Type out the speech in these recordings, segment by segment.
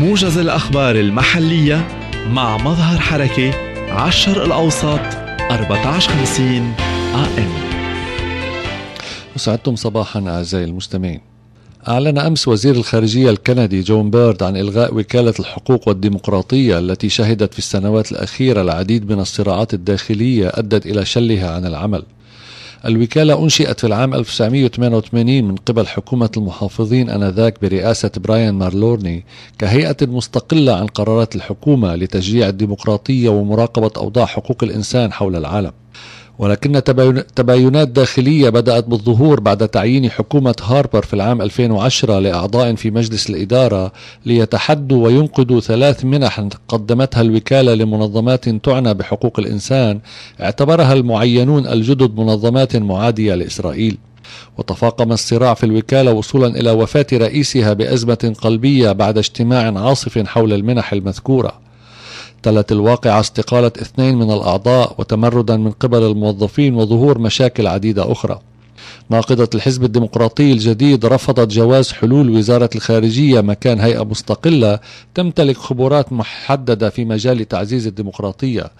موجز الأخبار المحلية مع مظهر حركة عشر الأوساط الأوسط 1450 AM وسعدتم صباحا أعزائي المستمعين أعلن أمس وزير الخارجية الكندي جون بيرد عن إلغاء وكالة الحقوق والديمقراطية التي شهدت في السنوات الأخيرة العديد من الصراعات الداخلية أدت إلى شلها عن العمل الوكالة أنشئت في العام 1988 من قبل حكومة المحافظين آنذاك برئاسة برايان مارلورني كهيئة مستقلة عن قرارات الحكومة لتشجيع الديمقراطية ومراقبة أوضاع حقوق الإنسان حول العالم ولكن تباينات داخلية بدأت بالظهور بعد تعيين حكومة هاربر في العام 2010 لأعضاء في مجلس الإدارة ليتحدوا وينقذوا ثلاث منح قدمتها الوكالة لمنظمات تعنى بحقوق الإنسان اعتبرها المعينون الجدد منظمات معادية لإسرائيل وتفاقم الصراع في الوكالة وصولا إلى وفاة رئيسها بأزمة قلبية بعد اجتماع عاصف حول المنح المذكورة مثلت الواقعة استقالة اثنين من الأعضاء وتمردا من قبل الموظفين وظهور مشاكل عديدة أخرى ناقضة الحزب الديمقراطي الجديد رفضت جواز حلول وزارة الخارجية مكان هيئة مستقلة تمتلك خبرات محددة في مجال تعزيز الديمقراطية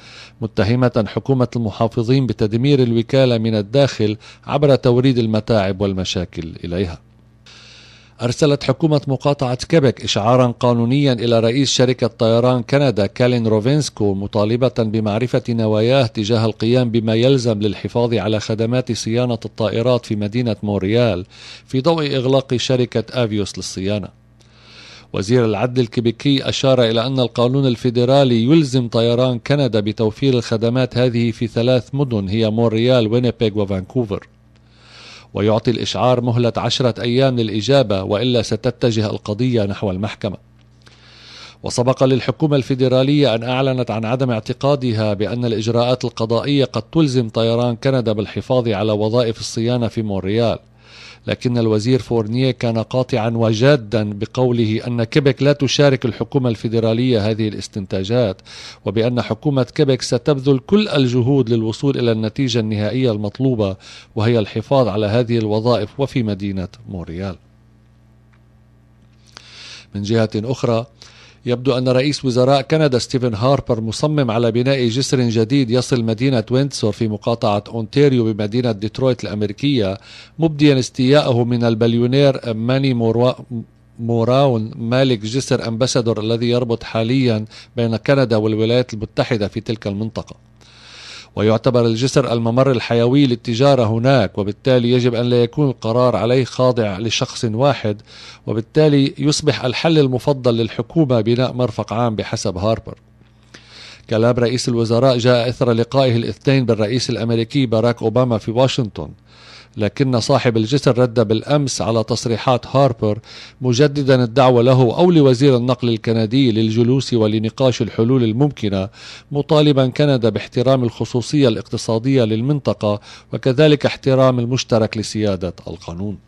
متهمة حكومة المحافظين بتدمير الوكالة من الداخل عبر توريد المتاعب والمشاكل إليها أرسلت حكومة مقاطعة كيبك إشعارا قانونيا إلى رئيس شركة طيران كندا كالين روفينسكو مطالبة بمعرفة نواياه تجاه القيام بما يلزم للحفاظ على خدمات صيانة الطائرات في مدينة موريال في ضوء إغلاق شركة أفيوس للصيانة. وزير العدل الكيبيكي أشار إلى أن القانون الفيدرالي يلزم طيران كندا بتوفير الخدمات هذه في ثلاث مدن هي مونريال، وينيبيغ وفانكوفر. ويعطي الإشعار مهلة عشرة أيام للإجابة وإلا ستتجه القضية نحو المحكمة وسبق للحكومة الفيدرالية أن أعلنت عن عدم اعتقادها بأن الإجراءات القضائية قد تلزم طيران كندا بالحفاظ على وظائف الصيانة في مونريال لكن الوزير فورنيه كان قاطعا وجادا بقوله أن كيبك لا تشارك الحكومة الفيدرالية هذه الاستنتاجات وبأن حكومة كيبك ستبذل كل الجهود للوصول إلى النتيجة النهائية المطلوبة وهي الحفاظ على هذه الوظائف وفي مدينة مونريال من جهة أخرى يبدو أن رئيس وزراء كندا ستيفن هاربر مصمم على بناء جسر جديد يصل مدينة وينتسور في مقاطعة أونتاريو بمدينة ديترويت الأمريكية مبديا استياءه من البليونير ماني موروا موراون مالك جسر أمباسادور الذي يربط حاليا بين كندا والولايات المتحدة في تلك المنطقة ويعتبر الجسر الممر الحيوي للتجارة هناك وبالتالي يجب أن لا يكون القرار عليه خاضع لشخص واحد وبالتالي يصبح الحل المفضل للحكومة بناء مرفق عام بحسب هاربر كلام رئيس الوزراء جاء إثر لقائه الاثنين بالرئيس الأمريكي باراك أوباما في واشنطن لكن صاحب الجسر رد بالأمس على تصريحات هاربر مجددا الدعوة له أو لوزير النقل الكندي للجلوس ولنقاش الحلول الممكنة مطالبا كندا باحترام الخصوصية الاقتصادية للمنطقة وكذلك احترام المشترك لسيادة القانون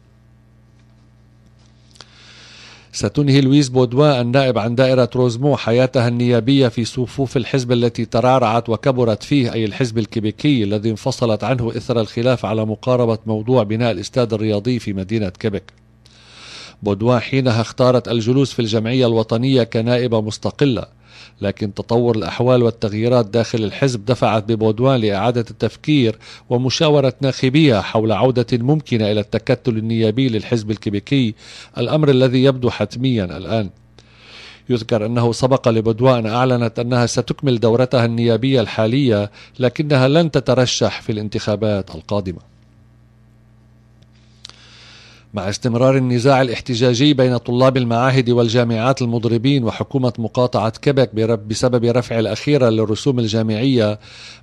ستنهي لويس بودوا النائب عن دائرة روزمو حياتها النيابية في صفوف الحزب التي ترعرعت وكبرت فيه أي الحزب الكيبيكي الذي انفصلت عنه إثر الخلاف على مقاربة موضوع بناء الاستاد الرياضي في مدينة كيبك بودوان حينها اختارت الجلوس في الجمعية الوطنية كنائبة مستقلة لكن تطور الأحوال والتغييرات داخل الحزب دفعت ببودوان لإعادة التفكير ومشاورة ناخبيها حول عودة ممكنة إلى التكتل النيابي للحزب الكيبيكي الأمر الذي يبدو حتميا الآن يذكر أنه سبق لبودوان أعلنت أنها ستكمل دورتها النيابية الحالية لكنها لن تترشح في الانتخابات القادمة مع استمرار النزاع الاحتجاجي بين طلاب المعاهد والجامعات المضربين وحكومة مقاطعة كبك بسبب رفع الأخيرة للرسوم الجامعية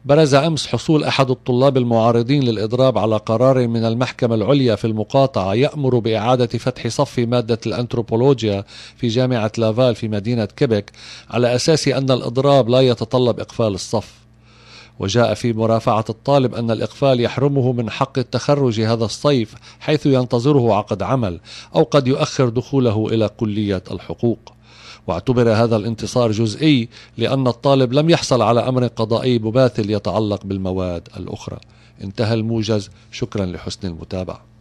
برز أمس حصول أحد الطلاب المعارضين للإضراب على قرار من المحكمة العليا في المقاطعة يأمر بإعادة فتح صف مادة الأنثروبولوجيا في جامعة لافال في مدينة كبك على أساس أن الإضراب لا يتطلب إقفال الصف وجاء في مرافعة الطالب أن الإقفال يحرمه من حق التخرج هذا الصيف حيث ينتظره عقد عمل أو قد يؤخر دخوله إلى كلية الحقوق واعتبر هذا الانتصار جزئي لأن الطالب لم يحصل على أمر قضائي مباثل يتعلق بالمواد الأخرى انتهى الموجز شكرا لحسن المتابعه